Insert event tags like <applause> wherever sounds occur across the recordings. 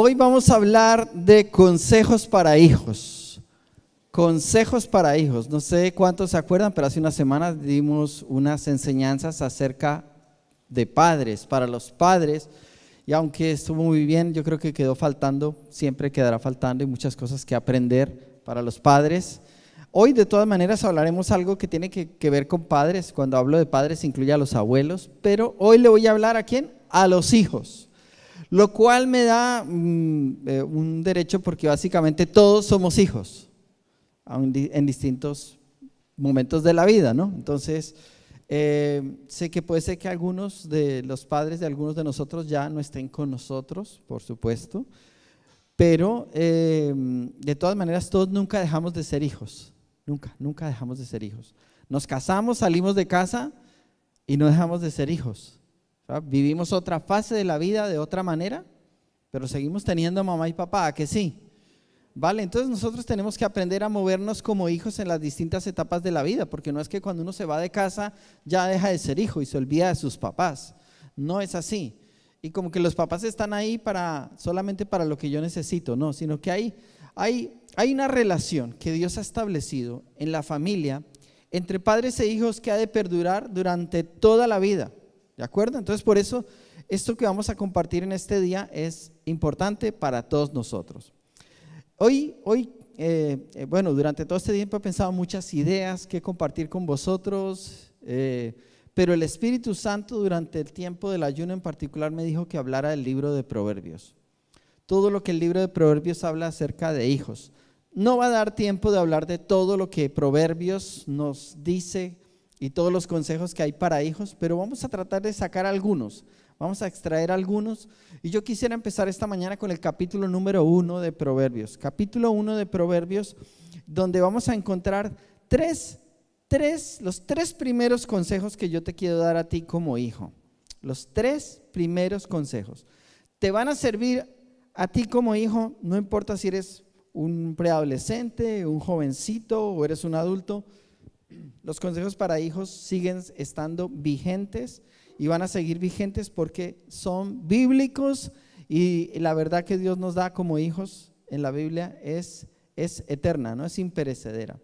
Hoy vamos a hablar de consejos para hijos. Consejos para hijos. No sé cuántos se acuerdan, pero hace unas semanas dimos unas enseñanzas acerca de padres, para los padres. Y aunque estuvo muy bien, yo creo que quedó faltando, siempre quedará faltando y muchas cosas que aprender para los padres. Hoy de todas maneras hablaremos algo que tiene que, que ver con padres. Cuando hablo de padres incluye a los abuelos, pero hoy le voy a hablar a quién? A los hijos lo cual me da mm, eh, un derecho porque básicamente todos somos hijos en distintos momentos de la vida, ¿no? Entonces, eh, sé que puede ser que algunos de los padres de algunos de nosotros ya no estén con nosotros, por supuesto, pero eh, de todas maneras todos nunca dejamos de ser hijos, nunca, nunca dejamos de ser hijos. Nos casamos, salimos de casa y no dejamos de ser hijos. Vivimos otra fase de la vida de otra manera, pero seguimos teniendo mamá y papá, que sí? Vale, entonces nosotros tenemos que aprender a movernos como hijos en las distintas etapas de la vida, porque no es que cuando uno se va de casa ya deja de ser hijo y se olvida de sus papás. No es así. Y como que los papás están ahí para solamente para lo que yo necesito, no, sino que hay hay, hay una relación que Dios ha establecido en la familia entre padres e hijos que ha de perdurar durante toda la vida. ¿De acuerdo? Entonces, por eso, esto que vamos a compartir en este día es importante para todos nosotros. Hoy, hoy eh, eh, bueno, durante todo este tiempo he pensado muchas ideas que compartir con vosotros, eh, pero el Espíritu Santo durante el tiempo del ayuno en particular me dijo que hablara del libro de Proverbios. Todo lo que el libro de Proverbios habla acerca de hijos. No va a dar tiempo de hablar de todo lo que Proverbios nos dice y todos los consejos que hay para hijos, pero vamos a tratar de sacar algunos, vamos a extraer algunos. Y yo quisiera empezar esta mañana con el capítulo número uno de Proverbios, capítulo uno de Proverbios, donde vamos a encontrar tres, tres, los tres primeros consejos que yo te quiero dar a ti como hijo. Los tres primeros consejos. Te van a servir a ti como hijo, no importa si eres un preadolescente, un jovencito o eres un adulto, los consejos para hijos siguen estando vigentes y van a seguir vigentes porque son bíblicos y la verdad que Dios nos da como hijos en la Biblia es, es eterna, no es imperecedera.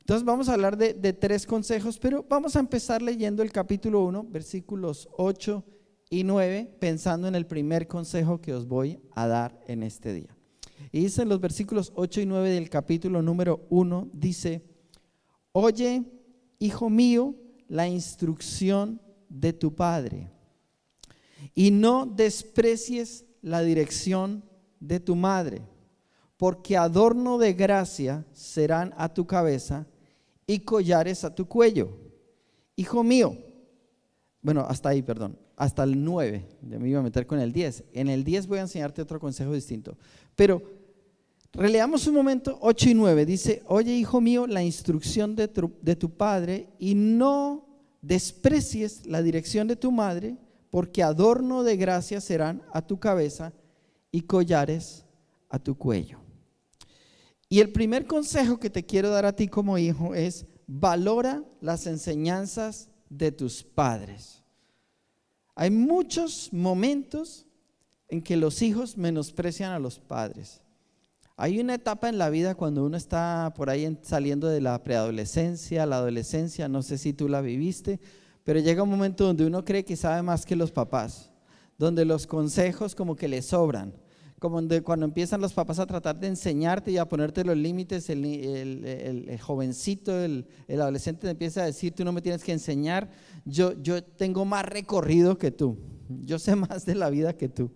Entonces vamos a hablar de, de, tres consejos, pero vamos a empezar leyendo el capítulo 1, versículos 8 y 9, pensando en el primer consejo que os voy a dar en este día. Y dice en los versículos 8 y 9 del capítulo número 1, dice, Oye, hijo mío, la instrucción de tu padre y no desprecies la dirección de tu madre, porque adorno de gracia serán a tu cabeza y collares a tu cuello. Hijo mío, bueno, hasta ahí, perdón, hasta el 9, me iba a meter con el 10. En el 10 voy a enseñarte otro consejo distinto, pero Releamos un momento 8 y 9. Dice, oye hijo mío, la instrucción de tu, padre y no desprecies la dirección de tu madre, porque adorno de gracia serán a tu cabeza y collares a tu cuello. Y el primer consejo que te quiero dar a ti como hijo es, valora las enseñanzas de tus padres. Hay muchos momentos en que los hijos menosprecian a los padres. Hay una etapa en la vida cuando uno está por ahí saliendo de la preadolescencia, la adolescencia, no sé si tú la viviste, pero llega un momento donde uno cree que sabe más que los papás, donde los consejos como que le sobran, como cuando empiezan los papás a tratar de enseñarte y a ponerte los límites, el, jovencito, el, adolescente empieza a decir, tú no me tienes que enseñar, yo, yo tengo más recorrido que tú, yo sé <laughs> más de la vida que tú.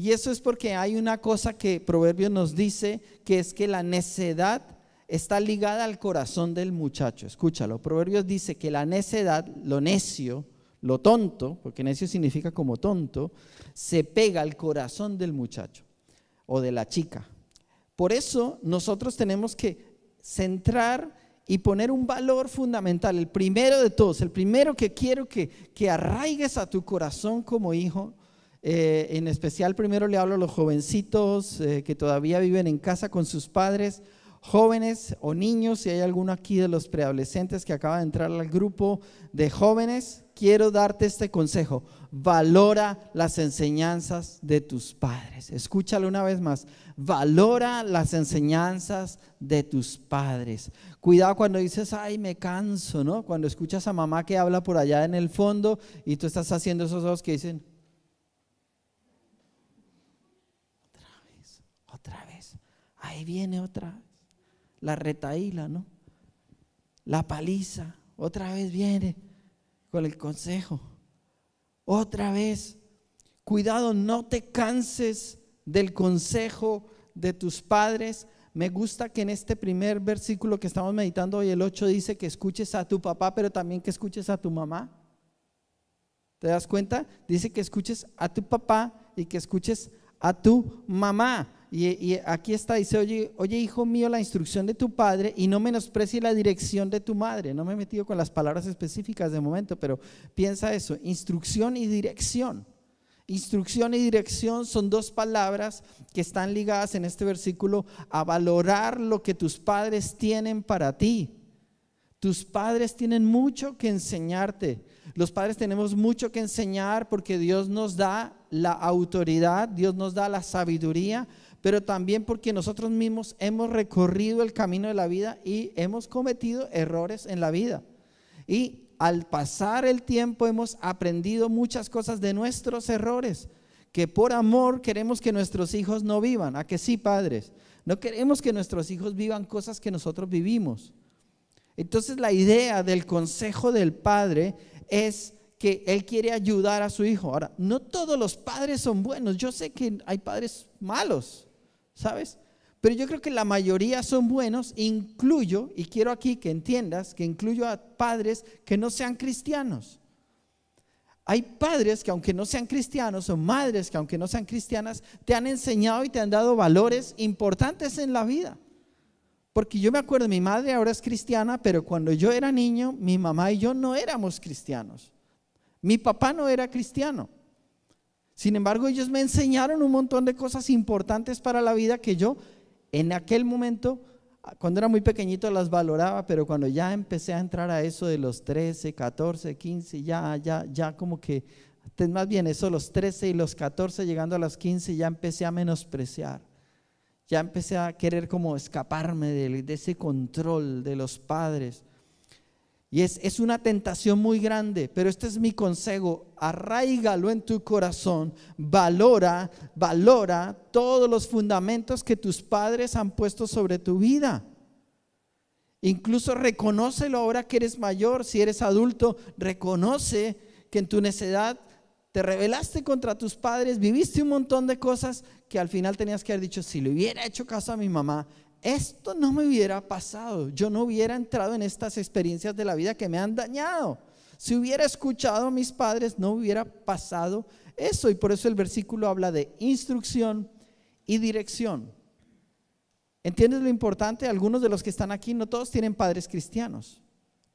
Y eso es porque hay una cosa que Proverbios nos dice, que es que la necedad está ligada al corazón del muchacho. Escúchalo, Proverbios dice que la necedad, lo necio, lo tonto, porque necio significa como tonto, se pega al corazón del muchacho o de la chica. Por eso nosotros tenemos que centrar y poner un valor fundamental, el primero de todos, el primero que quiero que, que arraigues a tu corazón como hijo eh, en especial primero le hablo a los jovencitos eh, que todavía viven en casa con sus padres, jóvenes o niños, si hay alguno aquí de los preadolescentes que acaba de entrar al grupo de jóvenes, quiero darte este consejo. Valora las enseñanzas de tus padres. Escúchalo una vez más. Valora las enseñanzas de tus padres. Cuidado cuando dices, ay, me canso, ¿no? Cuando escuchas a mamá que habla por allá en el fondo y tú estás haciendo esos ojos que dicen, Ahí viene otra vez. La retaíla, ¿no? La paliza. Otra vez viene con el consejo. Otra vez. Cuidado, no te canses del consejo de tus padres. Me gusta que en este primer versículo que estamos meditando hoy, el 8, dice que escuches a tu papá, pero también que escuches a tu mamá. ¿Te das cuenta? Dice que escuches a tu papá y que escuches a tu mamá. Y, aquí está, dice, oye, oye, hijo mío, la instrucción de tu padre y no menosprecie la dirección de tu madre. No me he metido con las palabras específicas de momento, pero piensa eso, instrucción y dirección. Instrucción y dirección son dos palabras que están ligadas en este versículo a valorar lo que tus padres tienen para ti. Tus padres tienen mucho que enseñarte. Los padres tenemos mucho que enseñar porque Dios nos da la autoridad, Dios nos da la sabiduría, pero también porque nosotros mismos hemos recorrido el camino de la vida y hemos cometido errores en la vida. Y al pasar el tiempo hemos aprendido muchas cosas de nuestros errores, que por amor queremos que nuestros hijos no vivan, a que sí, padres. No queremos que nuestros hijos vivan cosas que nosotros vivimos. Entonces la idea del consejo del padre es que él quiere ayudar a su hijo. Ahora, no todos los padres son buenos. Yo sé que hay padres malos, ¿sabes? Pero yo creo que la mayoría son buenos, incluyo, y quiero aquí que entiendas, que incluyo a padres que no sean cristianos. Hay padres que aunque no sean cristianos o madres que aunque no sean cristianas, te han enseñado y te han dado valores importantes en la vida. Porque yo me acuerdo, mi madre ahora es cristiana, pero cuando yo era niño, mi mamá y yo no éramos cristianos. Mi papá no era cristiano. Sin embargo, ellos me enseñaron un montón de cosas importantes para la vida que yo en aquel momento, cuando era muy pequeñito, las valoraba, pero cuando ya empecé a entrar a eso de los 13, 14, 15, ya, ya, ya como que, más bien eso, los 13 y los 14, llegando a los 15, ya empecé a menospreciar. Ya empecé a querer como escaparme de, de ese control de los padres y es, una tentación muy grande, pero este es mi consejo. Arraigalo en tu corazón, valora, valora todos los fundamentos que tus padres han puesto sobre tu vida. Incluso reconócelo ahora que eres mayor, si eres adulto, reconoce que en tu necedad te rebelaste contra tus padres, viviste un montón de cosas que al final tenías que haber dicho, si le hubiera hecho caso a mi mamá, esto no me hubiera pasado, yo no hubiera entrado en estas experiencias de la vida que me han dañado. Si hubiera escuchado a mis padres, no hubiera pasado eso. Y por eso el versículo habla de instrucción y dirección. ¿Entiendes lo importante? Algunos de los que están aquí, no todos tienen padres cristianos.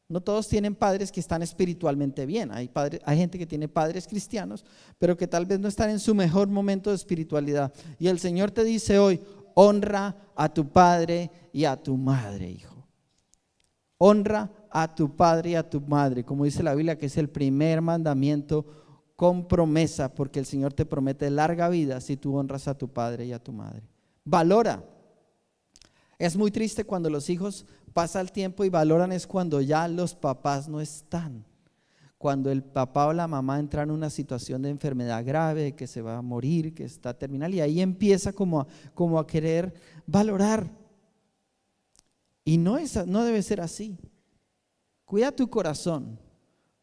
No todos tienen padres que están espiritualmente bien. Hay, hay gente que tiene padres cristianos, pero que tal vez no están en su mejor momento de espiritualidad. Y el Señor te dice hoy, honra a tu padre y a tu madre, hijo. Honra a tu padre y a tu madre, como dice la Biblia, que es el primer mandamiento con promesa, porque el Señor te promete larga vida si tú honras a tu padre y a tu madre. Valora. Es muy triste cuando los hijos pasan el tiempo y valoran es cuando ya los papás no están cuando el papá o la mamá entran en una situación de enfermedad grave, que se va a morir, que está terminal, y ahí empieza como a, querer valorar. Y no, debe ser así. Cuida tu corazón,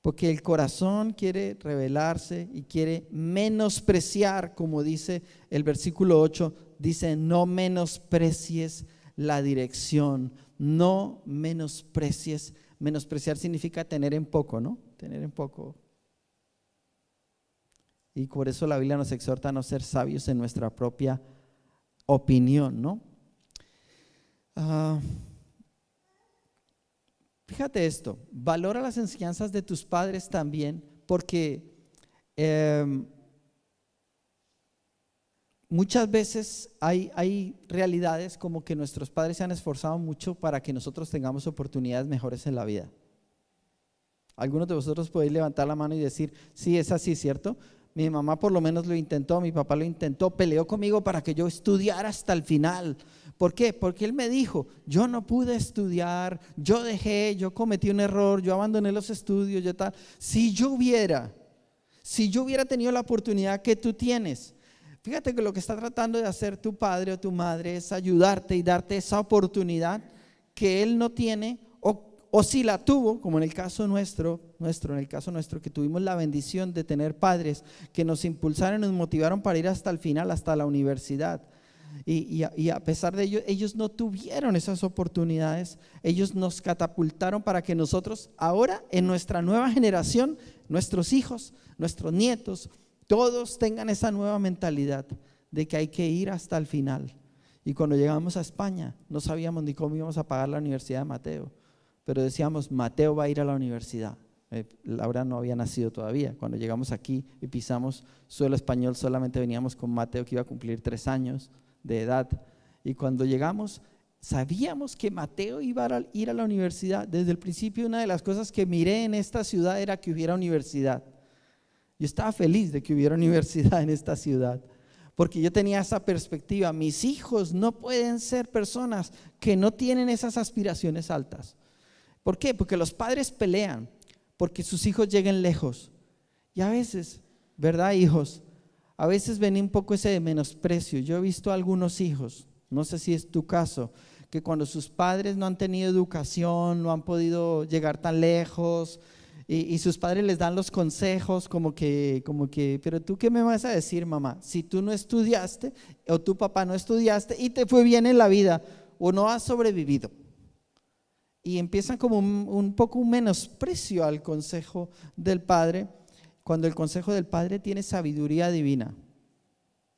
porque el corazón quiere revelarse y quiere menospreciar, como dice el versículo 8, dice, no menosprecies la dirección, no menosprecies. Menospreciar significa tener en poco, ¿no? tener un poco. Y por eso la Biblia nos exhorta a no ser sabios en nuestra propia opinión, ¿no? Ah, fíjate esto, valora las enseñanzas de tus padres también, porque em, muchas veces hay, hay, realidades como que nuestros padres se han esforzado mucho para que nosotros tengamos oportunidades mejores en la vida. Algunos de vosotros podéis levantar la mano y decir, sí, es así, ¿cierto? Mi mamá por lo menos lo intentó, mi papá lo intentó, peleó conmigo para que yo estudiara hasta el final. ¿Por qué? Porque él me dijo, yo no pude estudiar, yo dejé, yo cometí un error, yo abandoné los estudios, yo tal. Si yo hubiera, si yo hubiera tenido la oportunidad que tú tienes, fíjate que lo que está tratando de hacer tu padre o tu madre es ayudarte y darte esa oportunidad que él no tiene o o si la tuvo, como en el caso nuestro, nuestro, en el caso nuestro, que tuvimos la bendición de tener padres que nos impulsaron, y nos motivaron para ir hasta el final, hasta la universidad. Y, a, y, a, pesar de ello, ellos no tuvieron esas oportunidades, ellos nos catapultaron para que nosotros ahora, en nuestra nueva generación, nuestros hijos, nuestros nietos, todos tengan esa nueva mentalidad de que hay que ir hasta el final. Y cuando llegamos a España, no sabíamos ni cómo íbamos a pagar la Universidad de Mateo pero decíamos, Mateo va a ir a la universidad. Eh, Laura no había nacido todavía. Cuando llegamos aquí y pisamos suelo español, solamente veníamos con Mateo, que iba a cumplir tres años de edad. Y cuando llegamos, sabíamos que Mateo iba a ir a la universidad. Desde el principio, una de las cosas que miré en esta ciudad era que hubiera universidad. Yo estaba feliz de que hubiera universidad en esta ciudad, porque yo tenía esa perspectiva. Mis hijos no pueden ser personas que no tienen esas aspiraciones altas. ¿Por qué? Porque los padres pelean, porque sus hijos lleguen lejos. Y a veces, ¿verdad, hijos? A veces ven un poco ese de menosprecio. Yo he visto algunos hijos, no sé si es tu caso, que cuando sus padres no han tenido educación, no han podido llegar tan lejos, y, sus padres les dan los consejos como que, como que, pero tú qué me vas a decir, mamá, si tú no estudiaste o tu papá no estudiaste y te fue bien en la vida o no has sobrevivido y empiezan como un, poco un menosprecio al consejo del Padre, cuando el consejo del Padre tiene sabiduría divina.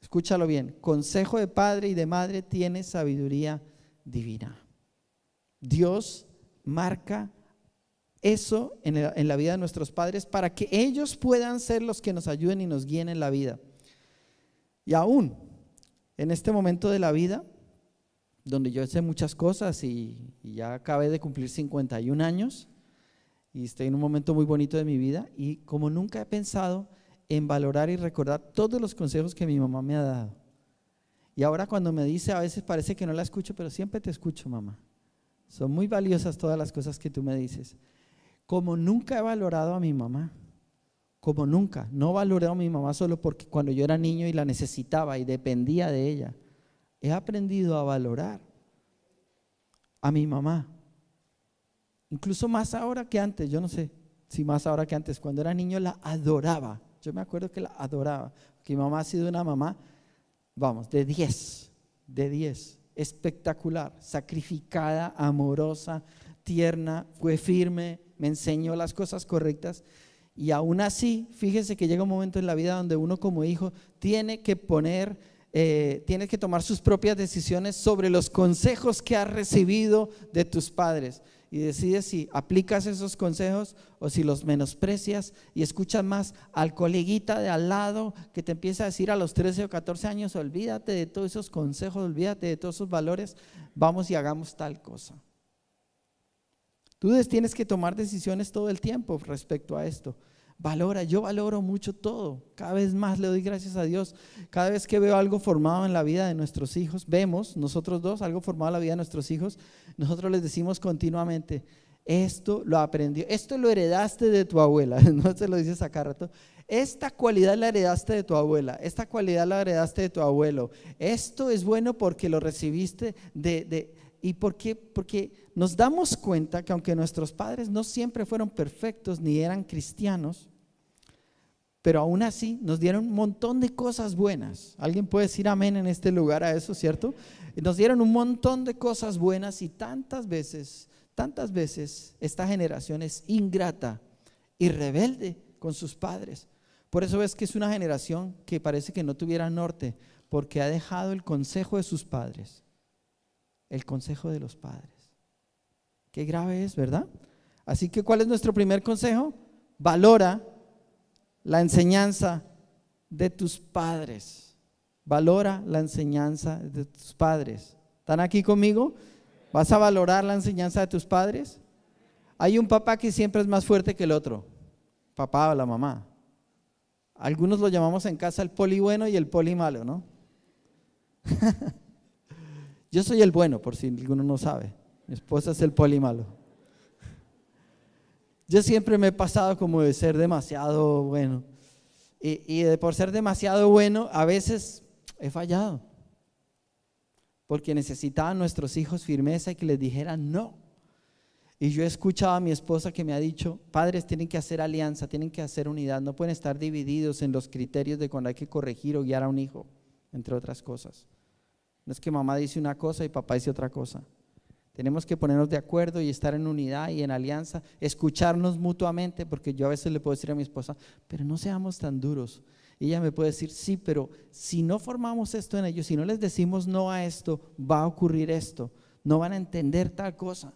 Escúchalo bien, consejo de Padre y de Madre tiene sabiduría divina. Dios marca eso en en la vida de nuestros padres para que ellos puedan ser los que nos ayuden y nos guíen en la vida. Y aún en este momento de la vida, donde yo sé muchas cosas y, ya acabé de cumplir 51 años y estoy en un momento muy bonito de mi vida y como nunca he pensado en valorar y recordar todos los consejos que mi mamá me ha dado. Y ahora cuando me dice, a veces parece que no la escucho, pero siempre te escucho, mamá. Son muy valiosas todas las cosas que tú me dices. Como nunca he valorado a mi mamá, como nunca, no valoré a mi mamá solo porque cuando yo era niño y la necesitaba y dependía de ella he aprendido a valorar a mi mamá. Incluso más ahora que antes, yo no sé si más ahora que antes. Cuando era niño la adoraba. Yo me acuerdo que la adoraba. mi mamá ha sido una mamá, vamos, de 10, de 10. Espectacular, sacrificada, amorosa, tierna, fue firme, me enseñó las cosas correctas. Y aún así, fíjese que llega un momento en la vida donde uno como hijo tiene que poner eh, tienes que tomar sus propias decisiones sobre los consejos que has recibido de tus padres y decides si aplicas esos consejos o si los menosprecias y escuchas más al coleguita de al lado que te empieza a decir a los 13 o 14 años, olvídate de todos esos consejos, olvídate de todos esos valores, vamos y hagamos tal cosa. Tú tienes que tomar decisiones todo el tiempo respecto a esto valora. Yo valoro mucho todo. Cada vez más le doy gracias a Dios. Cada vez que veo algo formado en la vida de nuestros hijos, vemos nosotros dos algo formado en la vida de nuestros hijos, nosotros les decimos continuamente, esto lo aprendió, esto lo heredaste de tu abuela, <laughs> no se lo dices acá rato. Esta cualidad la heredaste de tu abuela, esta cualidad la heredaste de tu abuelo. Esto es bueno porque lo recibiste de, de ¿Y por qué? Porque nos damos cuenta que aunque nuestros padres no siempre fueron perfectos ni eran cristianos, pero aún así nos dieron un montón de cosas buenas. ¿Alguien puede decir amén en este lugar a eso, cierto? Nos dieron un montón de cosas buenas y tantas veces, tantas veces esta generación es ingrata y rebelde con sus padres. Por eso es que es una generación que parece que no tuviera norte, porque ha dejado el consejo de sus padres el consejo de los padres. Qué grave es, ¿verdad? Así que, ¿cuál es nuestro primer consejo? Valora la enseñanza de tus padres. Valora la enseñanza de tus padres. ¿Están aquí conmigo? ¿Vas a valorar la enseñanza de tus padres? Hay un papá que siempre es más fuerte que el otro, papá o la mamá. Algunos lo llamamos en casa el poli bueno y el poli malo, ¿no? <laughs> Yo soy el bueno, por si alguno no sabe. Mi esposa es el polimalo. Yo siempre me he pasado como de ser demasiado bueno. Y, por ser demasiado bueno, a veces he fallado. Porque necesitaban nuestros hijos firmeza y que les dijeran no. Y yo he escuchado a mi esposa que me ha dicho, padres tienen que hacer alianza, tienen que hacer unidad, no pueden estar divididos en los criterios de cuando hay que corregir o guiar a un hijo, entre otras cosas. No es que mamá dice una cosa y papá dice otra cosa. Tenemos que ponernos de acuerdo y estar en unidad y en alianza, escucharnos mutuamente, porque yo a veces le puedo decir a mi esposa, pero no seamos tan duros. ella me puede decir, sí, pero si no formamos esto en ellos, si no les decimos no a esto, va a ocurrir esto, no van a entender tal cosa.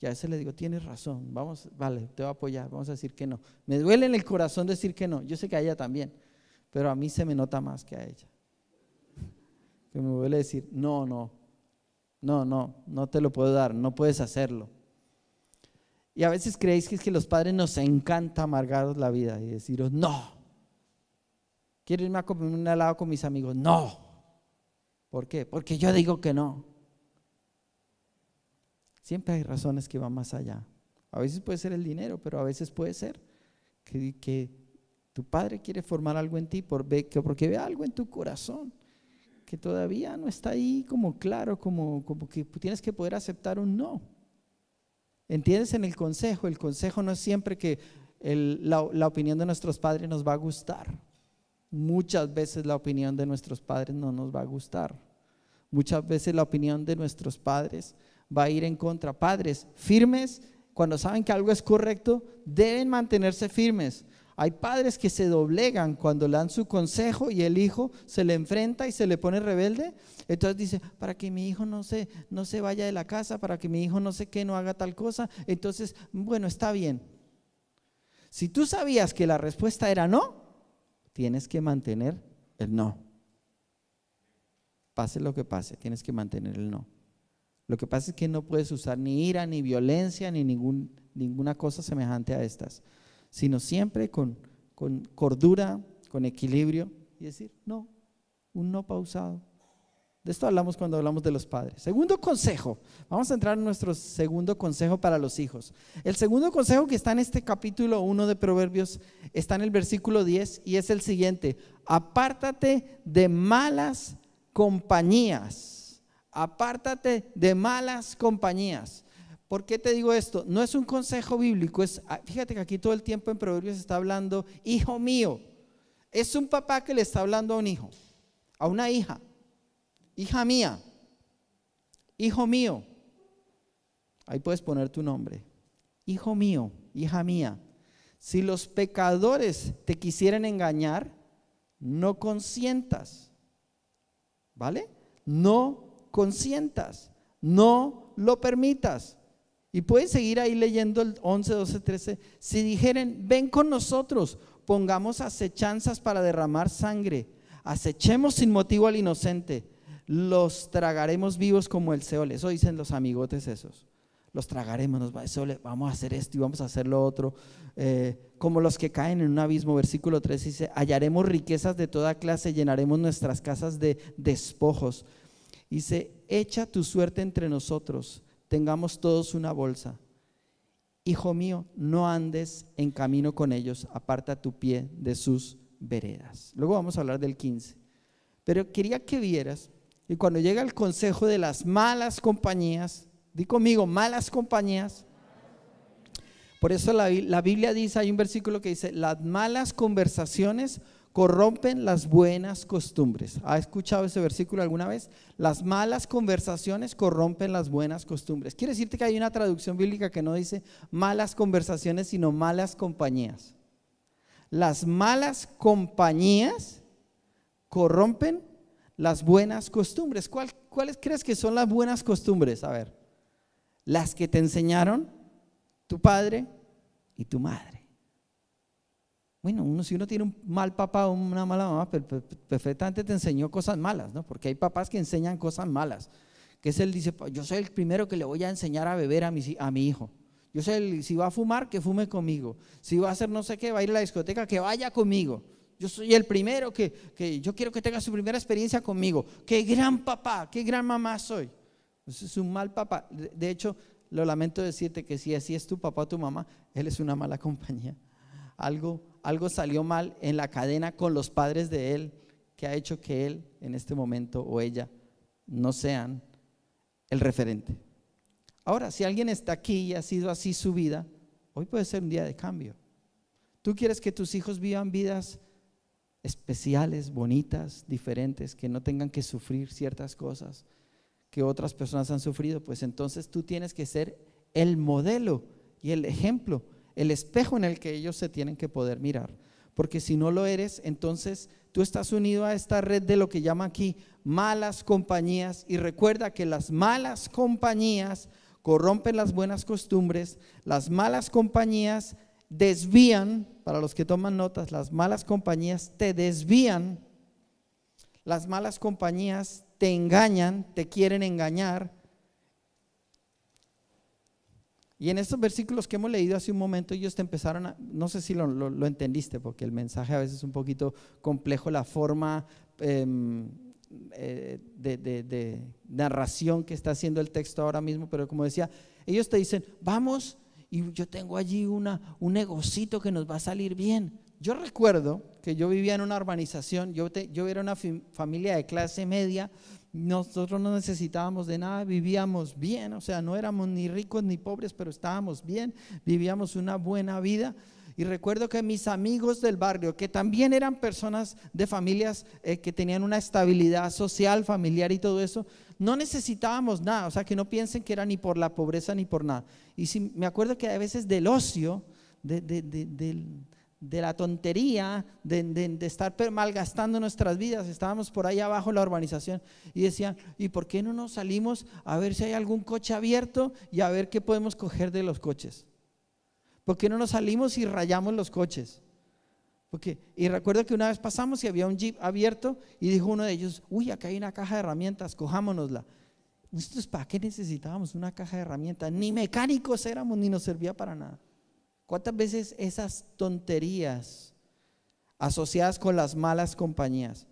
Y a veces le digo, tienes razón, vamos, vale, te voy a apoyar, vamos a decir que no. Me duele en el corazón decir que no, yo sé que a ella también, pero a mí se me nota más que a ella que me vuelve a decir, no, no, no, no, no te lo puedo dar, no puedes hacerlo. Y a veces creéis que es que los padres nos encanta amargaros la vida y deciros, no, quiero irme a comer un helado con mis amigos, no. ¿Por qué? Porque yo digo que no. Siempre hay razones que van más allá. A veces puede ser el dinero, pero a veces puede ser que, tu padre quiere formar algo en ti por, porque ve algo en tu corazón que todavía no está ahí como claro, como, como que tienes que poder aceptar un no. ¿Entiendes en el consejo? El consejo no es siempre que la, la opinión de nuestros padres nos va a gustar. Muchas veces la opinión de nuestros padres no nos va a gustar. Muchas veces la opinión de nuestros padres va a ir en contra. Padres firmes, cuando saben que algo es correcto, deben mantenerse firmes. Hay padres que se doblegan cuando le dan su consejo y el hijo se le enfrenta y se le pone rebelde. Entonces dice, para que mi hijo no se, no se vaya de la casa, para que mi hijo no se que no haga tal cosa. Entonces, bueno, está bien. Si tú sabías que la respuesta era no, tienes que mantener el no. Pase lo que pase, tienes que mantener el no. Lo que pasa es que no puedes usar ni ira, ni violencia, ni ninguna cosa semejante a estas sino siempre con, cordura, con equilibrio y decir, no, un no pausado. De esto hablamos cuando hablamos de los padres. Segundo consejo, vamos a entrar en nuestro segundo consejo para los hijos. El segundo consejo que está en este capítulo 1 de Proverbios está en el versículo 10 y es el siguiente, apártate de malas compañías, apártate de malas compañías. ¿Por qué te digo esto? No es un consejo bíblico, es, ah, fíjate que aquí todo el tiempo en Proverbios está hablando, hijo mío, es un papá que le está hablando a un hijo, a una hija, hija mía, hijo mío, ahí puedes poner tu nombre, hijo mío, hija mía, si los pecadores te quisieran engañar, no consientas, ¿vale? No consientas, no lo permitas. Y pueden seguir ahí leyendo el 11, 12, 13. Si dijeren, ven con nosotros, pongamos acechanzas para derramar sangre, acechemos sin motivo al inocente, los tragaremos vivos como el Seol. Eso dicen los amigotes esos. Los tragaremos, nos va, Seol, vamos a hacer esto y vamos a hacer lo otro. Eh, como los que caen en un abismo, versículo 13 dice, hallaremos riquezas de toda clase, llenaremos nuestras casas de despojos. Dice, echa tu suerte entre nosotros tengamos todos una bolsa. Hijo mío, no andes en camino con ellos, aparta tu pie de sus veredas. Luego vamos a hablar del 15. Pero quería que vieras y cuando llega el consejo de las malas compañías, di conmigo, malas compañías. Por eso la, la Biblia dice, hay un versículo que dice, las malas conversaciones corrompen las buenas costumbres. ¿Ha escuchado ese versículo alguna vez? Las malas conversaciones corrompen las buenas costumbres. Quiere decirte que hay una traducción bíblica que no dice malas conversaciones, sino malas compañías. Las malas compañías corrompen las buenas costumbres. ¿Cuáles crees que son las buenas costumbres? A ver, las que te enseñaron tu padre y tu madre. Bueno, uno, si uno tiene un mal papá o una mala mamá, perfectamente te enseñó cosas malas, ¿no? Porque hay papás que enseñan cosas malas. Que es el dice, pues, yo soy el primero que le voy a enseñar a beber a mi, a mi hijo. Yo soy el, si va a fumar, que fume conmigo. Si va a hacer no sé qué, va a ir a la discoteca, que vaya conmigo. Yo soy el primero que, yo quiero que tenga su primera experiencia conmigo. Qué gran papá, qué gran mamá soy. Pues, es un mal papá. De hecho, lo lamento decirte que si así es tu papá o tu mamá, él es una mala <laughs> compañía. Algo algo salió mal en la cadena con los padres de él que ha hecho que él en este momento o ella no sean el referente. Ahora, si alguien está aquí y ha sido así su vida, hoy puede ser un día de cambio. Tú quieres que tus hijos vivan vidas especiales, bonitas, diferentes, que no tengan que sufrir ciertas cosas que otras personas han sufrido, pues entonces tú tienes que ser el modelo y el ejemplo el espejo en el que ellos se tienen que poder mirar. Porque si no lo eres, entonces tú estás unido a esta red de lo que llama aquí malas compañías. Y recuerda que las malas compañías corrompen las buenas costumbres, las malas compañías desvían, para los que toman notas, las malas compañías te desvían, las malas compañías te engañan, te quieren engañar, y en estos versículos que hemos leído hace un momento, ellos te empezaron a, no sé si lo, entendiste, porque el mensaje a veces es un poquito complejo, la forma em, eh, de, narración que está haciendo el texto ahora mismo, pero como decía, ellos te dicen, vamos, y yo tengo allí una, un negocito que nos va a salir bien. Yo recuerdo que yo vivía en una urbanización, yo, yo era una familia de clase media, nosotros no necesitábamos de nada, vivíamos bien, o sea, no éramos ni ricos ni pobres, pero estábamos bien, vivíamos una buena vida. Y recuerdo que mis amigos del barrio, que también eran personas de familias eh, que tenían una estabilidad social, familiar y todo eso, no necesitábamos nada, o sea, que no piensen que era ni por la pobreza ni por nada. Y si, me acuerdo que a veces del ocio, del de la tontería, de, de, estar malgastando nuestras vidas. Estábamos por ahí abajo en la urbanización y decían, ¿y por qué no nos salimos a ver si hay algún coche abierto y a ver qué podemos coger de los coches? ¿Por qué no nos salimos y rayamos los coches? Porque, y recuerdo que una vez pasamos y había un jeep abierto y dijo uno de ellos, uy, acá hay una caja de herramientas, cojámonosla. Nosotros, ¿para qué necesitábamos una caja de herramientas? Ni mecánicos éramos, ni nos servía para nada. ¿Cuántas veces esas tonterías asociadas con las malas compañías?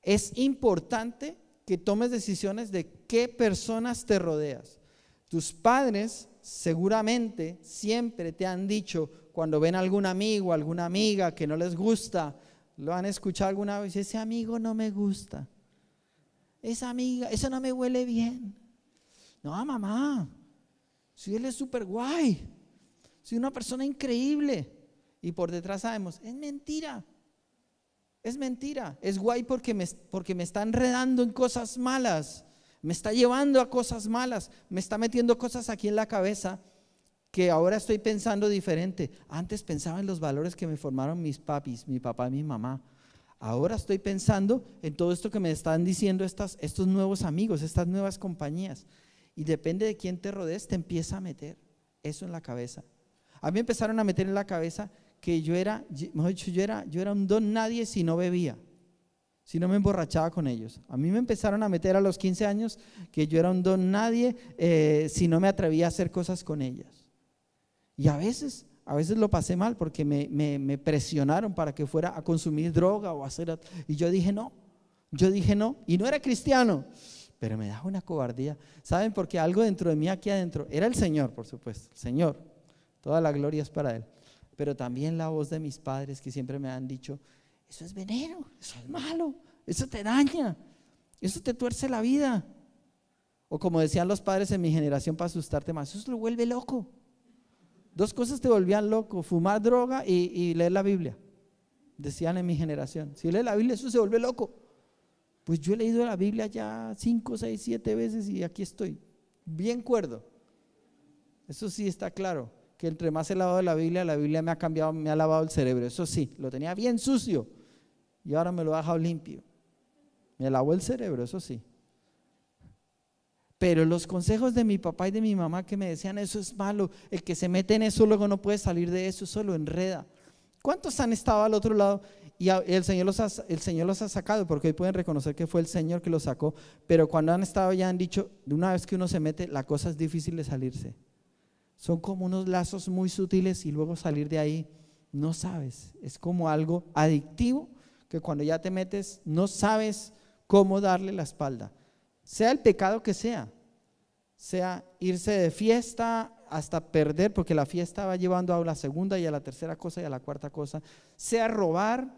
Es importante que tomes decisiones de qué personas te rodeas. Tus padres seguramente siempre te han dicho cuando ven a algún amigo, alguna amiga que no les gusta, lo han escuchado alguna vez, ese amigo no me gusta. Esa amiga, eso no me huele bien. No, mamá, si él es súper guay soy una persona increíble. Y por detrás sabemos, es mentira. Es mentira. Es guay porque me, porque me está enredando en cosas malas. Me está llevando a cosas malas. Me está metiendo cosas aquí en la cabeza que ahora estoy pensando diferente. Antes pensaba en los valores que me formaron mis papis, mi papá y mi mamá. Ahora estoy pensando en todo esto que me están diciendo estos nuevos amigos, estas nuevas compañías. Y depende de quién te rodees, te empieza a meter eso en la cabeza. A mí empezaron a meter en la cabeza que yo era, mejor dicho, yo era, yo era un don nadie si no bebía, si no me emborrachaba con ellos. A mí me empezaron a meter a los 15 años que yo era un don nadie eh, si no me atrevía a hacer cosas con ellas. Y a veces, a veces lo pasé mal porque me, presionaron para que fuera a consumir droga o hacer... Y yo dije no, yo dije no, y no era cristiano, pero me daba una cobardía. ¿Saben? Porque algo dentro de mí, aquí adentro, era el Señor, por supuesto, el Señor Toda la gloria es para Él. Pero también la voz de mis padres que siempre me han dicho, eso es veneno, eso es malo, eso te daña, eso te tuerce la vida. O como decían los padres en mi generación para asustarte más, eso lo vuelve loco. Dos cosas te volvían loco, fumar droga y, leer la Biblia. Decían en mi generación, si lees la Biblia eso se vuelve loco. Pues yo he leído la Biblia ya cinco, seis, siete veces y aquí estoy, bien cuerdo. Eso sí está claro que entre más he lavado de la Biblia, la Biblia me ha cambiado, me ha lavado el cerebro. Eso sí, lo tenía bien sucio y ahora me lo ha dejado limpio. Me lavó el cerebro, eso sí. Pero los consejos de mi papá y de mi mamá que me decían, eso es malo, el que se mete en eso luego no puede salir de eso, solo enreda. ¿Cuántos han estado al otro lado? Y el Señor, los ha, el Señor los ha sacado, porque hoy pueden reconocer que fue el Señor que los sacó, pero cuando han estado ya han dicho, de una vez que uno se mete, la cosa es difícil de salirse. Son como unos lazos muy sutiles y luego salir de ahí no sabes. Es como algo adictivo que cuando ya te metes no sabes cómo darle la espalda. Sea el pecado que sea, sea irse de fiesta hasta perder, porque la fiesta va llevando a la segunda y a la tercera cosa y a la cuarta cosa, sea robar,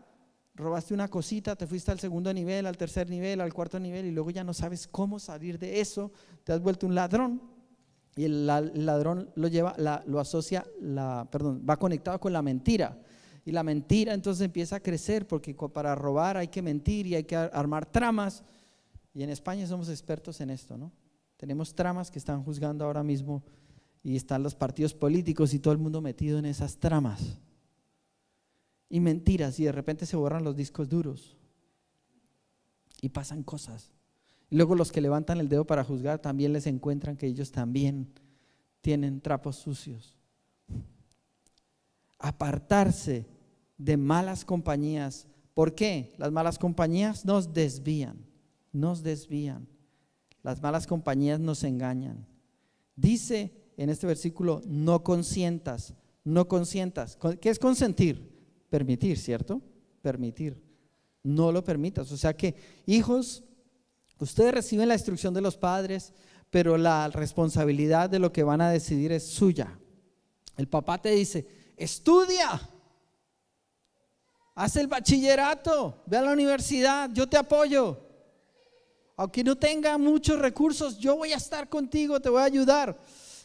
robaste una cosita, te fuiste al segundo nivel, al tercer nivel, al cuarto nivel y luego ya no sabes cómo salir de eso, te has vuelto un ladrón. Y el ladrón lo lleva, lo asocia, perdón, va conectado con la mentira. Y la mentira entonces empieza a crecer porque para robar hay que mentir y hay que armar tramas. Y en España somos expertos en esto, ¿no? Tenemos tramas que están juzgando ahora mismo y están los partidos políticos y todo el mundo metido en esas tramas. Y mentiras y de repente se borran los discos duros. Y pasan cosas. Luego los que levantan el dedo para juzgar también les encuentran que ellos también tienen trapos sucios. Apartarse de malas compañías. ¿Por qué? Las malas compañías nos desvían, nos desvían. Las malas compañías nos engañan. Dice en este versículo, no consientas, no consientas. ¿Qué es consentir? Permitir, ¿cierto? Permitir. No lo permitas. O sea que, hijos, Ustedes reciben la instrucción de los padres, pero la responsabilidad de lo que van a decidir es suya. El papá te dice, estudia, haz el bachillerato, ve a la universidad, yo te apoyo. Aunque no tenga muchos recursos, yo voy a estar contigo, te voy a ayudar.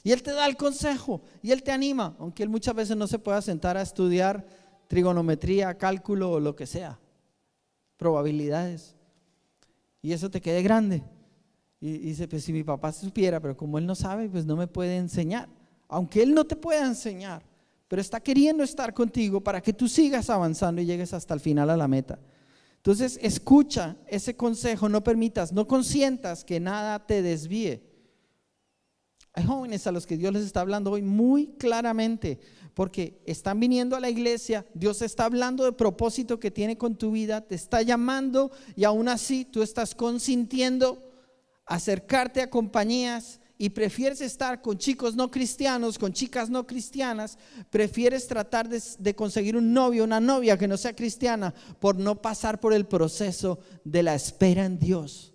Y él te da el consejo y él te anima, aunque él muchas veces no se pueda sentar a estudiar trigonometría, cálculo o lo que sea, probabilidades y eso te quede grande. Y, y dice, pues si mi papá supiera, pero como él no sabe, pues no me puede enseñar. Aunque él no te pueda enseñar, pero está queriendo estar contigo para que tú sigas avanzando y llegues hasta el final a la meta. Entonces, escucha ese consejo, no permitas, no consientas que nada te desvíe. Hay jóvenes a los que Dios les está hablando hoy muy claramente porque están viniendo a la iglesia, Dios está hablando de propósito que tiene con tu vida, te está llamando y aún así tú estás consintiendo acercarte a compañías y prefieres estar con chicos no cristianos, con chicas no cristianas, prefieres tratar de, de, conseguir un novio, una novia que no sea cristiana, por no pasar por el proceso de la espera en Dios.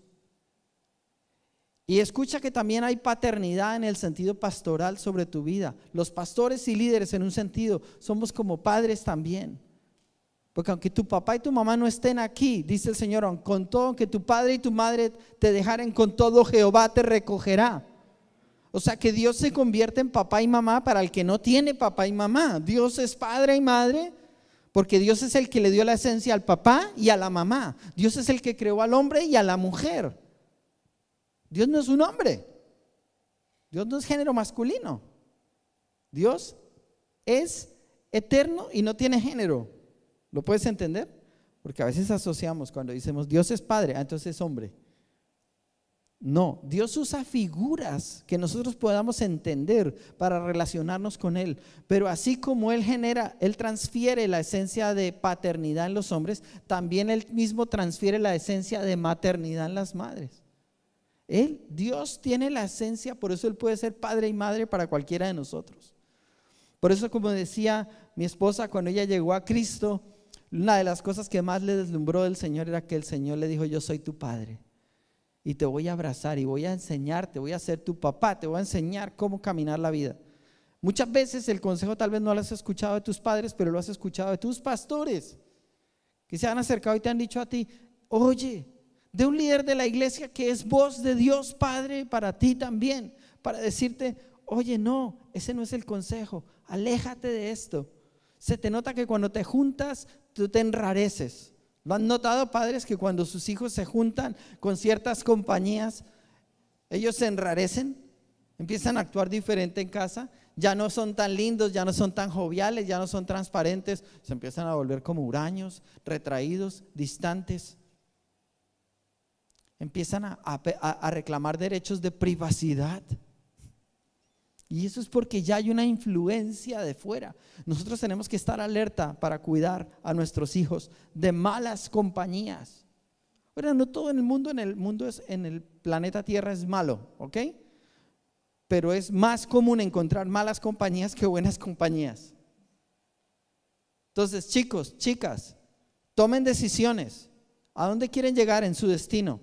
Y escucha que también hay paternidad en el sentido pastoral sobre tu vida. Los pastores y líderes en un sentido somos como padres también. Porque aunque tu papá y tu mamá no estén aquí, dice el Señor, con todo, aunque tu padre y tu madre te dejaren con todo, Jehová te recogerá. O sea que Dios se convierte en papá y mamá para el que no tiene papá y mamá. Dios es padre y madre porque Dios es el que le dio la esencia al papá y a la mamá. Dios es el que creó al hombre y a la mujer. Dios no es un hombre. Dios no es género masculino. Dios es eterno y no tiene género. ¿Lo puedes entender? Porque a veces asociamos cuando decimos Dios es padre, ah, entonces es hombre. No, Dios usa figuras que nosotros podamos entender para relacionarnos con Él. Pero así como Él genera, Él transfiere la esencia de paternidad en los hombres, también Él mismo transfiere la esencia de maternidad en las madres. Él, Dios tiene la esencia, por eso Él puede ser padre y madre para cualquiera de nosotros. Por eso, como decía mi esposa cuando ella llegó a Cristo, una de las cosas que más le deslumbró del Señor era que el Señor le dijo, yo soy tu padre y te voy a abrazar y voy a enseñarte, voy a ser tu papá, te voy a enseñar cómo caminar la vida. Muchas veces el consejo tal vez no lo has escuchado de tus padres, pero lo has escuchado de tus pastores, que se han acercado y te han dicho a ti, oye, de un líder de la iglesia que es voz de Dios Padre para ti también, para decirte, oye, no, ese no es el consejo, aléjate de esto. Se te nota que cuando te juntas, tú te enrareces. ¿Lo han notado padres que cuando sus hijos se juntan con ciertas compañías, ellos se enrarecen, empiezan a actuar diferente en casa, ya no son tan lindos, ya no son tan joviales, ya no son transparentes, se empiezan a volver como huraños, retraídos, distantes empiezan a, reclamar derechos de privacidad. Y eso es porque ya hay una influencia de fuera. Nosotros tenemos que estar alerta para cuidar a nuestros hijos de malas compañías. Pero no todo en el mundo, en el mundo es, en el planeta Tierra es malo, Pero es más común encontrar malas compañías que buenas compañías. Entonces, chicos, chicas, tomen decisiones. ¿A dónde quieren llegar en su destino?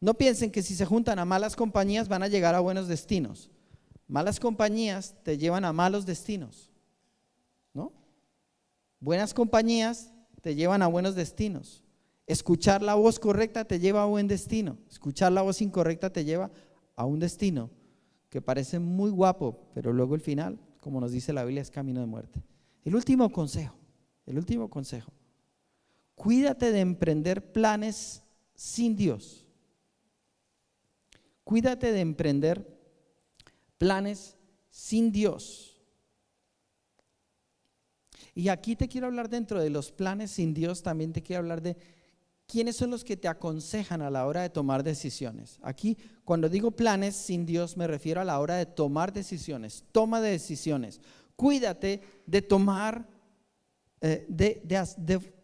No piensen que si se juntan a malas compañías van a llegar a buenos destinos. Malas compañías te llevan a malos destinos. ¿No? Buenas compañías te llevan a buenos destinos. Escuchar la voz correcta te lleva a buen destino. Escuchar la voz incorrecta te lleva a un destino que parece muy guapo, pero luego el final, como nos dice la Biblia, es camino de muerte. El último consejo, el último consejo. Cuídate de emprender planes sin Dios. Cuídate de emprender planes sin Dios. Y aquí te quiero hablar dentro de los planes sin Dios, también te quiero hablar de quiénes son los que te aconsejan a la hora de tomar decisiones. Aquí, cuando digo planes sin Dios, me refiero a la hora de tomar decisiones, toma de decisiones. Cuídate de tomar, eh, de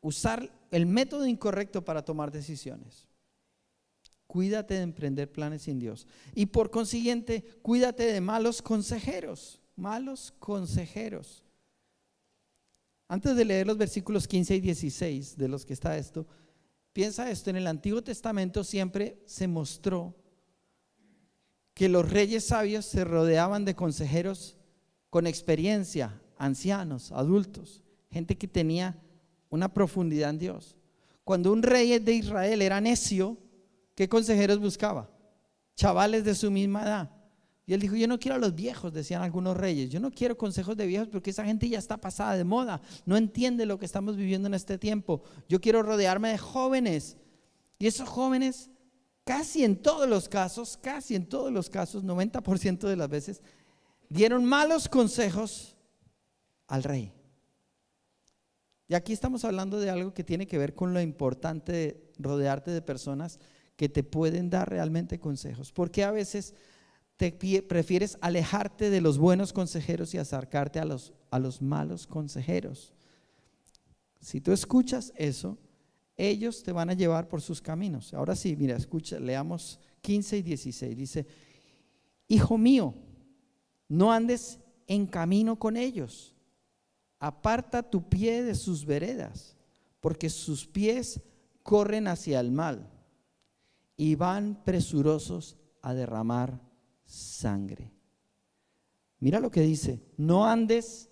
usar el método incorrecto para tomar decisiones cuídate de emprender planes sin Dios. Y por consiguiente, cuídate de malos consejeros, malos consejeros. Antes de leer los versículos 15 y 16 de los que está esto, piensa esto, en el Antiguo Testamento siempre se mostró que los reyes sabios se rodeaban de consejeros con experiencia, ancianos, adultos, gente que tenía una profundidad en Dios. Cuando un rey de Israel era necio, ¿Qué consejeros buscaba? Chavales de su misma edad. Y él dijo, yo no quiero a los viejos, decían algunos reyes, yo no quiero consejos de viejos porque esa gente ya está pasada de moda, no entiende lo que estamos viviendo en este tiempo. Yo quiero rodearme de jóvenes. Y esos jóvenes, casi en todos los casos, casi en todos los casos, 90% de las veces, dieron malos consejos al rey. Y aquí estamos hablando de algo que tiene que ver con lo importante de rodearte de personas que te pueden dar realmente consejos. Porque a veces te prefieres alejarte de los buenos consejeros y acercarte a los, a los malos consejeros. Si tú escuchas eso, ellos te van a llevar por sus caminos. Ahora sí, mira, escucha, leamos 15 y 16. Dice, hijo mío, no andes en camino con ellos. Aparta tu pie de sus veredas, porque sus pies corren hacia el mal y van presurosos a derramar sangre. Mira lo que dice, no andes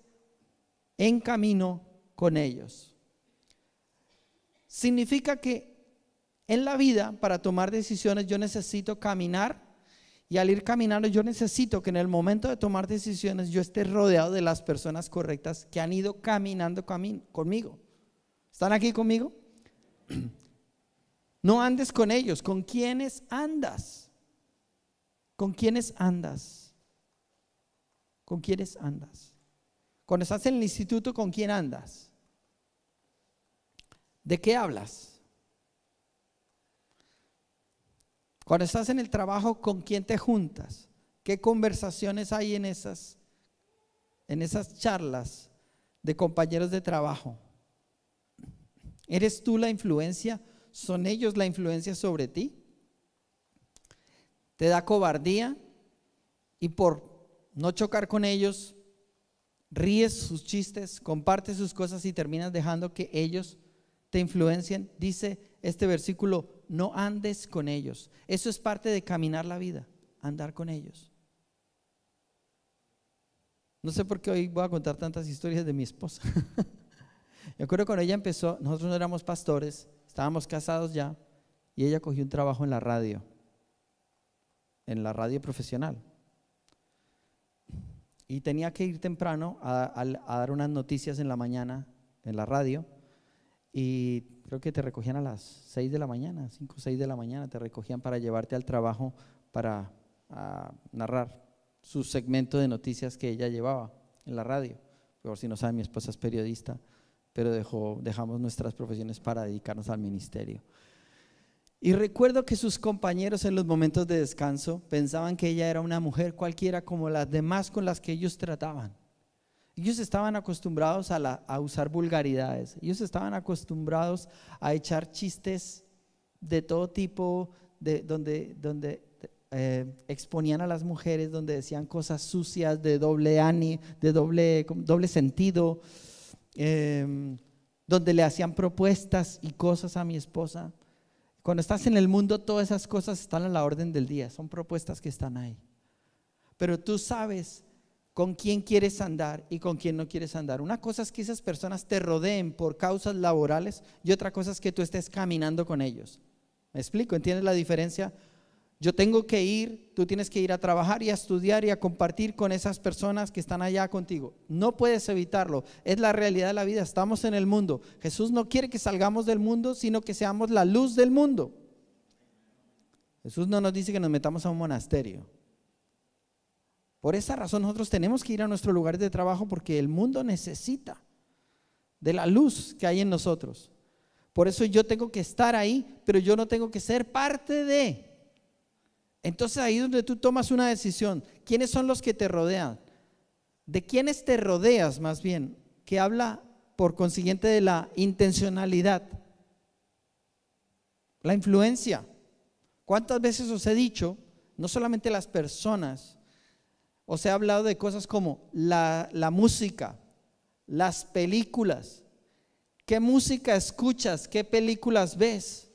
en camino con ellos. Significa que en la vida, para tomar decisiones, yo necesito caminar y al ir caminando yo necesito que en el momento de tomar decisiones yo esté rodeado de las personas correctas que han ido caminando conmigo. ¿Están aquí conmigo? No andes con ellos. ¿Con quiénes andas? ¿Con quiénes andas? ¿Con quiénes andas? Cuando estás en el instituto, ¿con quién andas? ¿De qué hablas? Cuando estás en el trabajo, ¿con quién te juntas? ¿Qué conversaciones hay en esas, en esas charlas de compañeros de trabajo? ¿Eres tú la influencia? ¿Son ellos la influencia sobre ti? ¿Te da cobardía? Y por no chocar con ellos, ríes sus chistes, compartes sus cosas y terminas dejando que ellos te influencien. Dice este versículo, no andes con ellos. Eso es parte de caminar la vida, andar con ellos. No sé por qué hoy voy a contar tantas historias de mi esposa. Yo <laughs> acuerdo cuando ella empezó, nosotros no éramos pastores, Estábamos casados ya y ella cogió un trabajo en la radio, en la radio profesional. Y tenía que ir temprano a, dar unas noticias en la mañana en la radio y creo que te recogían a las 6 de la mañana, 5 o 6 de la mañana, te recogían para llevarte al trabajo para narrar su segmento de noticias que ella llevaba en la radio. Por si no sabe, mi esposa es periodista pero dejamos nuestras profesiones para dedicarnos al ministerio. Y recuerdo que sus compañeros en los momentos de descanso pensaban que ella era una mujer cualquiera como las demás con las que ellos trataban. Ellos estaban acostumbrados a, usar vulgaridades, ellos estaban acostumbrados a echar chistes de todo tipo, de, donde, donde eh, exponían a las mujeres, donde decían cosas sucias de doble ani, de doble, doble sentido. Em, donde le hacían propuestas y cosas a mi esposa. Cuando estás en el mundo, todas esas cosas están a la orden del día, son propuestas que están ahí. Pero tú sabes con quién quieres andar y con quién no quieres andar. Una cosa es que esas personas te rodeen por causas laborales y otra cosa es que tú estés caminando con ellos. ¿Me explico? ¿Entiendes la diferencia? Yo tengo que ir, tú tienes que ir a trabajar y a estudiar y a compartir con esas personas que están allá contigo. No puedes evitarlo. Es la realidad de la vida. Estamos en el mundo. Jesús no quiere que salgamos del mundo, sino que seamos la luz del mundo. Jesús no nos dice que nos metamos a un monasterio. Por esa razón nosotros tenemos que ir a nuestro lugar de trabajo porque el mundo necesita de la luz que hay en nosotros. Por eso yo tengo que estar ahí, pero yo no tengo que ser parte de entonces ahí es donde tú tomas una decisión. ¿Quiénes son los que te rodean? ¿De quiénes te rodeas más bien? Que habla por consiguiente de la intencionalidad, la influencia. ¿Cuántas veces os he dicho, no solamente las personas, os he hablado de cosas como la, la música, las películas? ¿Qué música escuchas? ¿Qué películas ves?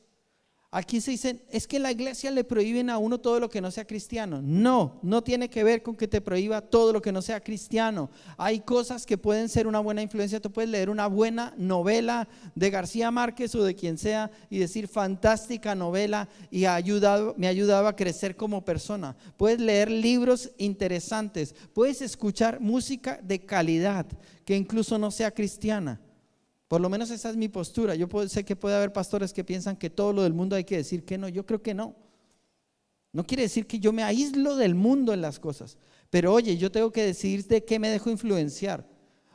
Aquí se dice es que la iglesia le prohíben a uno todo lo que no sea cristiano. No, no tiene que ver con que te prohíba todo lo que no sea cristiano. Hay cosas que pueden ser una buena influencia. Tú puedes leer una buena novela de García Márquez o de quien sea y decir, fantástica novela y ha ayudado, me ha ayudado a crecer como persona. Puedes leer libros interesantes. Puedes escuchar música de calidad que incluso no sea cristiana por lo menos esa es mi postura. Yo sé que puede haber pastores que piensan que todo lo del mundo hay que decir que no. Yo creo que no. No quiere decir que yo me aíslo del mundo en las cosas. Pero oye, yo tengo que decidir de qué me dejo influenciar.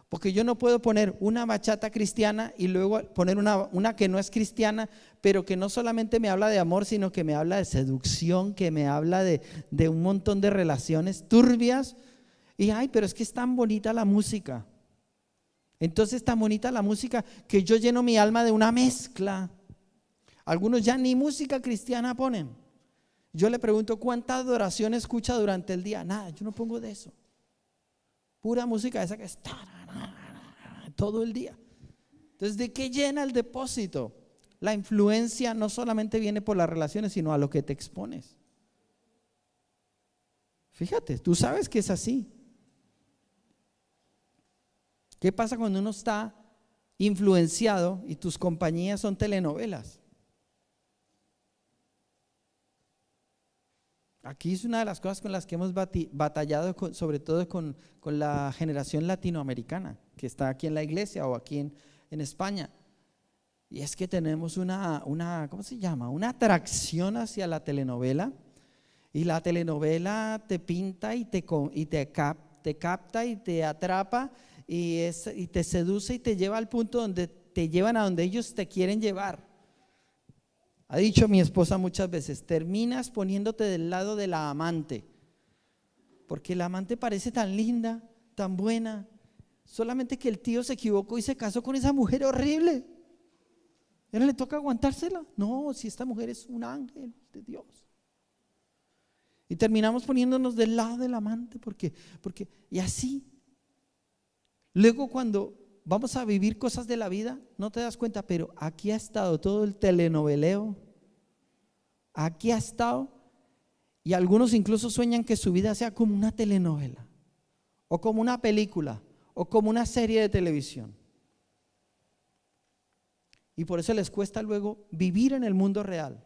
Porque yo no puedo poner una bachata cristiana y luego poner una, que no es cristiana, pero que no solamente me habla de amor, sino que me habla de seducción, que me habla de, de un montón de relaciones turbias. Y ay, pero es que es tan bonita la música. Entonces tan bonita la música que yo lleno mi alma de una mezcla. Algunos ya ni música cristiana ponen. Yo le pregunto cuánta adoración escucha durante el día. Nada, yo no pongo de eso. Pura música esa que está todo el día. Entonces, ¿de qué llena el depósito? La influencia no solamente viene por las relaciones, sino a lo que te expones. Fíjate, tú sabes que es así. ¿Qué pasa cuando uno está influenciado y tus compañías son telenovelas? Aquí es una de las cosas con las que hemos batallado, sobre todo con, con, la generación latinoamericana, que está aquí en la iglesia o aquí en, en España. Y es que tenemos una, una, ¿cómo se llama? Una atracción hacia la telenovela. Y la telenovela te pinta y te, y te, cap, te capta y te atrapa y, te seduce y te lleva al punto donde te llevan a donde ellos te quieren llevar. Ha dicho mi esposa muchas veces, terminas poniéndote del lado de la amante, porque la amante parece tan linda, tan buena, solamente que el tío se equivocó y se casó con esa mujer horrible. él le toca aguantársela? No, si esta mujer es un ángel de Dios. Y terminamos poniéndonos del lado del amante, porque, porque, y así Luego cuando vamos a vivir cosas de la vida, no te das cuenta, pero aquí ha estado todo el telenoveleo, aquí ha estado, y algunos incluso sueñan que su vida sea como una telenovela, o como una película, o como una serie de televisión. Y por eso les cuesta luego vivir en el mundo real.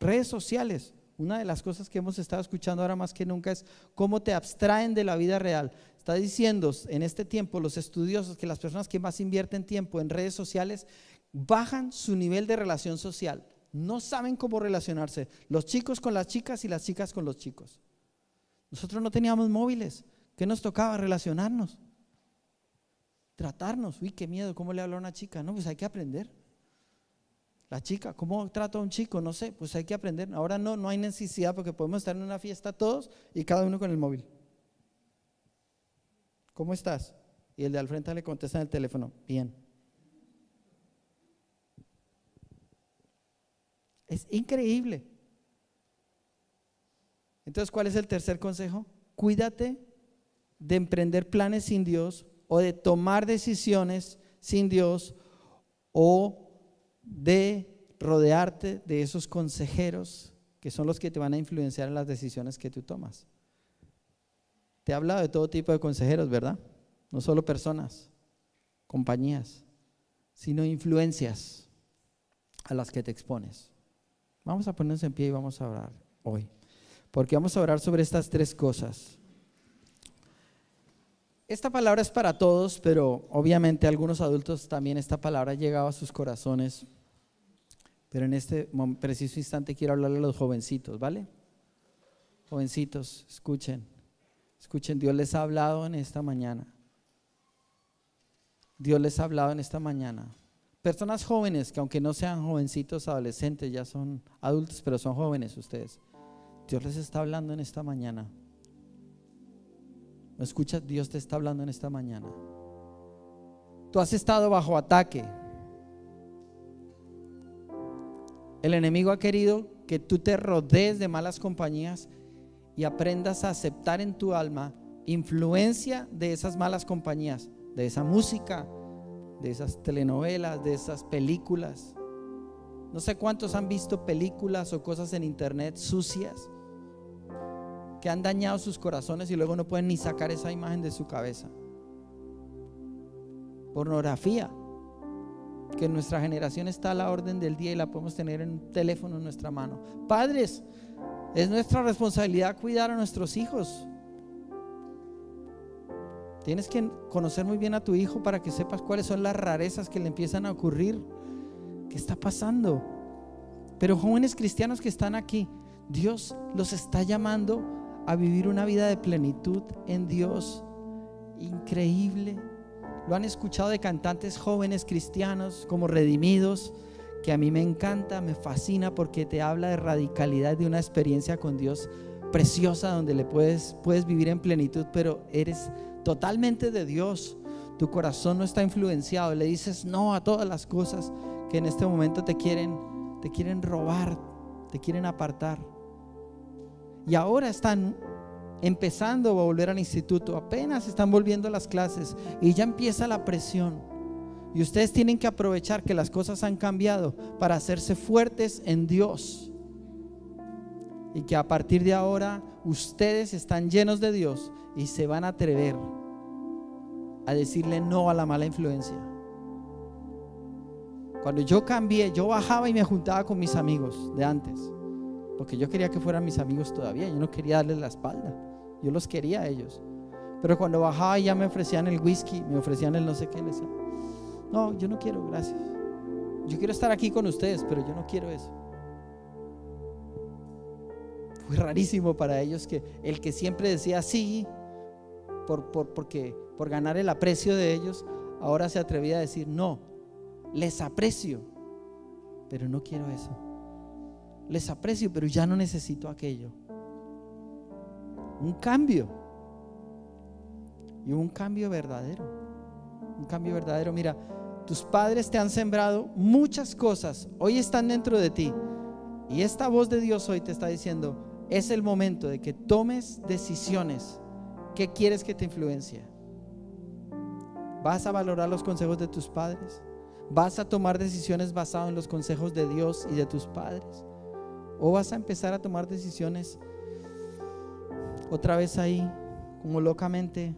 Redes sociales, una de las cosas que hemos estado escuchando ahora más que nunca es cómo te abstraen de la vida real. Está diciendo en este tiempo los estudiosos que las personas que más invierten tiempo en redes sociales bajan su nivel de relación social. No saben cómo relacionarse. Los chicos con las chicas y las chicas con los chicos. Nosotros no teníamos móviles. ¿Qué nos tocaba? Relacionarnos. Tratarnos. Uy, qué miedo. ¿Cómo le habla a una chica? No, pues hay que aprender. La chica, ¿cómo trata a un chico? No sé, pues hay que aprender. Ahora no, no hay necesidad porque podemos estar en una fiesta todos y cada uno con el móvil. ¿cómo estás? Y el de al frente le contesta en el teléfono, bien. Es increíble. Entonces, ¿cuál es el tercer consejo? Cuídate de emprender planes sin Dios o de tomar decisiones sin Dios o de rodearte de esos consejeros que son los que te van a influenciar en las decisiones que tú tomas. Te he hablado de todo tipo de consejeros, ¿verdad? No solo personas, compañías, sino influencias a las que te expones. Vamos a ponernos en pie y vamos a hablar hoy. Porque vamos a orar sobre estas tres cosas. Esta palabra es para todos, pero obviamente algunos adultos también esta palabra ha llegado a sus corazones. Pero en este preciso instante quiero hablarle a los jovencitos, ¿vale? Jovencitos, escuchen. Escuchen, Dios les ha hablado en esta mañana. Dios les ha hablado en esta mañana. Personas jóvenes, que aunque no sean jovencitos, adolescentes, ya son adultos, pero son jóvenes ustedes. Dios les está hablando en esta mañana. ¿Me escuchas? Dios te está hablando en esta mañana. Tú has estado bajo ataque. El enemigo ha querido que tú te rodees de malas compañías y aprendas a aceptar en tu alma influencia de esas malas compañías, de esa música, de esas telenovelas, de esas películas. No sé cuántos han visto películas o cosas en internet sucias que han dañado sus corazones y luego no pueden ni sacar esa imagen de su cabeza. Pornografía, que en nuestra generación está a la orden del día y la podemos tener en un teléfono en nuestra mano. Padres, es nuestra responsabilidad cuidar a nuestros hijos. Tienes que conocer muy bien a tu hijo para que sepas cuáles son las rarezas que le empiezan a ocurrir. ¿Qué está pasando? Pero jóvenes cristianos que están aquí, Dios los está llamando a vivir una vida de plenitud en Dios increíble. Lo han escuchado de cantantes jóvenes cristianos como redimidos que a mí me encanta, me fascina porque te habla de radicalidad, de una experiencia con Dios preciosa donde le puedes, puedes vivir en plenitud, pero eres totalmente de Dios. Tu corazón no está influenciado, le dices no a todas las cosas que en este momento te quieren te quieren robar, te quieren apartar. Y ahora están empezando a volver al instituto, apenas están volviendo a las clases y ya empieza la presión y ustedes tienen que aprovechar que las cosas han cambiado para hacerse fuertes en Dios. Y que a partir de ahora ustedes están llenos de Dios y se van a atrever a decirle no a la mala influencia. Cuando yo cambié, yo bajaba y me juntaba con mis amigos de antes, porque yo quería que fueran mis amigos todavía, yo no quería darles la espalda, yo los quería a ellos. Pero cuando bajaba ya me ofrecían el whisky, me ofrecían el no sé qué, les no, yo no quiero, gracias. Yo quiero estar aquí con ustedes, pero yo no quiero eso. Fue rarísimo para ellos que el que siempre decía sí, por, porque, por ganar el aprecio de ellos, ahora se atrevía a decir no, les aprecio, pero no quiero eso. Les aprecio, pero ya no necesito aquello. Un cambio. Y un cambio verdadero. Un cambio verdadero. Mira, tus padres te han sembrado muchas cosas, hoy están dentro de ti. Y esta voz de Dios hoy te está diciendo, es el momento de que tomes decisiones. ¿Qué quieres que te influencia ¿Vas a valorar los consejos de tus padres? ¿Vas a tomar decisiones basadas en los consejos de Dios y de tus padres? ¿O vas a empezar a tomar decisiones otra vez ahí, como locamente,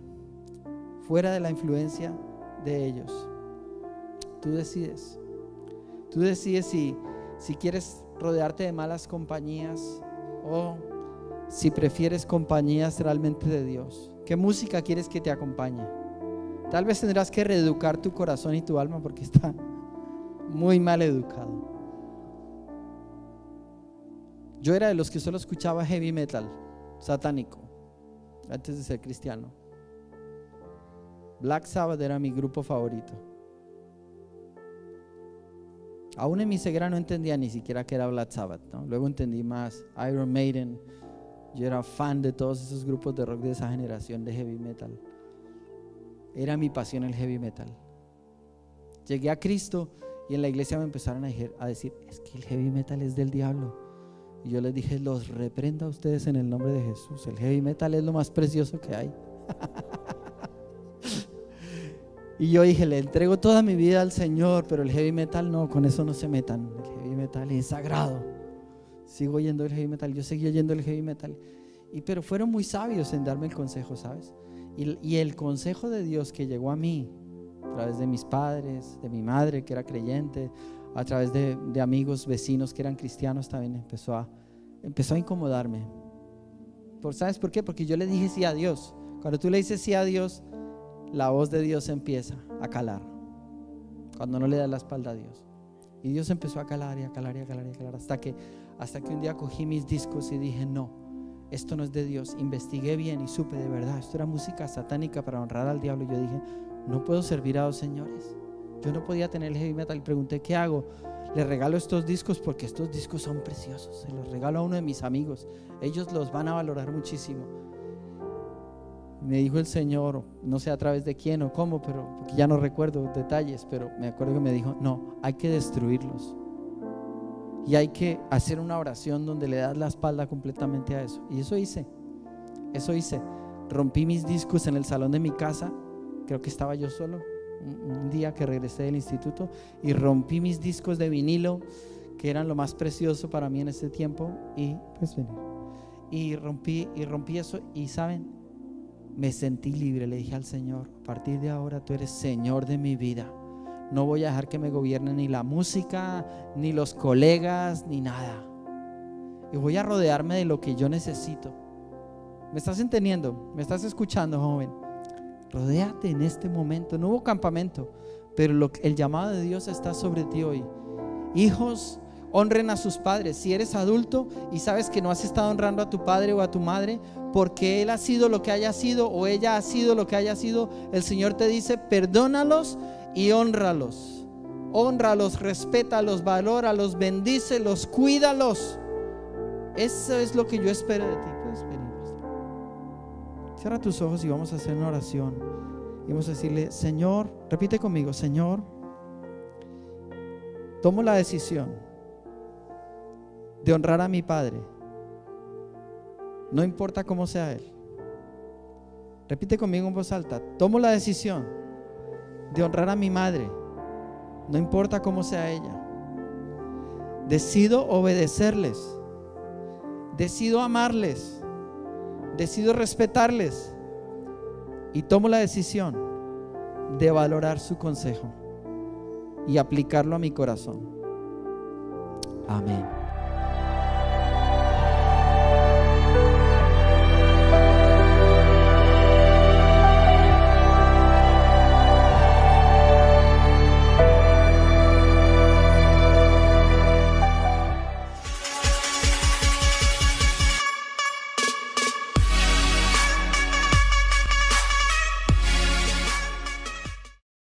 fuera de la influencia de ellos? Tú decides. Tú decides si, quieres rodearte de malas compañías o si prefieres compañías realmente de Dios. ¿Qué música quieres que te acompañe? Tal vez tendrás que reeducar tu corazón y tu alma porque está muy mal educado. Yo era de los que solo escuchaba heavy metal, satánico, antes de ser cristiano. Black Sabbath era mi grupo favorito. Aún en mi ceguera no entendía ni siquiera que era Black Sabbath. Luego entendí más Iron Maiden. Yo era fan de todos esos grupos de rock de esa generación de heavy metal. Era mi pasión el heavy metal. Llegué a Cristo y en la iglesia me empezaron a decir, es que el heavy metal es del diablo. Y yo les dije, los reprenda a ustedes en el nombre de Jesús. El heavy metal es lo más precioso que hay. <laughs> Y yo dije, le entrego toda mi vida al Señor, pero el heavy metal no, con eso no se metan. El heavy metal es sagrado. Sigo oyendo el heavy metal, yo seguí oyendo el heavy metal. Y, pero fueron muy sabios en darme el consejo, ¿sabes? Y, el consejo de Dios que llegó a mí, a través de mis padres, de mi madre que era creyente, a través de, de amigos, vecinos que eran cristianos, también empezó a, empezó a incomodarme. ¿Por, ¿Sabes por qué? Porque yo le dije sí a Dios. Cuando tú le dices sí a Dios, la voz de Dios empieza a calar. Cuando no le da la espalda a Dios. Y Dios empezó a calar y a calar y a calar a calar. Hasta que, hasta que un día cogí mis discos y dije, no, esto no es de Dios. Investigué bien y supe de verdad, esto era música satánica para honrar al diablo. Y yo dije, no puedo servir a dos señores. Yo no podía tener el heavy metal. Y pregunté, ¿qué hago? Le regalo estos discos porque estos discos son preciosos. Se los regalo a uno de mis amigos. Ellos los van a valorar muchísimo me dijo el Señor, no sé a través de quién o cómo, pero ya no recuerdo detalles, pero me acuerdo que me dijo, no, hay que destruirlos. Y hay que hacer una oración donde le das la espalda completamente a eso. Y eso hice, eso hice. Rompí mis discos en el salón de mi casa, creo que estaba yo solo, un día que regresé del instituto, y rompí mis discos de vinilo, que eran lo más precioso para mí en ese tiempo, y pues venir. Y rompí, y rompí eso, y saben, me sentí libre, le dije al Señor, a partir de ahora tú eres Señor de mi vida. No voy a dejar que me gobierne ni la música, ni los colegas, ni nada. Y voy a rodearme de lo que yo necesito. ¿Me estás entendiendo? ¿Me estás escuchando, joven? Rodéate en este momento. No hubo campamento, pero el llamado de Dios está sobre ti hoy. Hijos, honren a sus padres. Si eres adulto y sabes que no has estado honrando a tu padre o a tu madre, porque él ha sido lo que haya sido o ella ha sido lo que haya sido, el Señor te dice, perdónalos y honralos. Honralos, respétalos, valóralos, bendícelos, cuídalos. Eso es lo que yo espero de ti. Cierra tus ojos y vamos a hacer una oración. Y vamos a decirle, Señor, repite conmigo, Señor, tomo la decisión de honrar a mi Padre. No importa cómo sea Él. Repite conmigo en voz alta. Tomo la decisión de honrar a mi madre. No importa cómo sea ella. Decido obedecerles. Decido amarles. Decido respetarles. Y tomo la decisión de valorar su consejo y aplicarlo a mi corazón. Amén.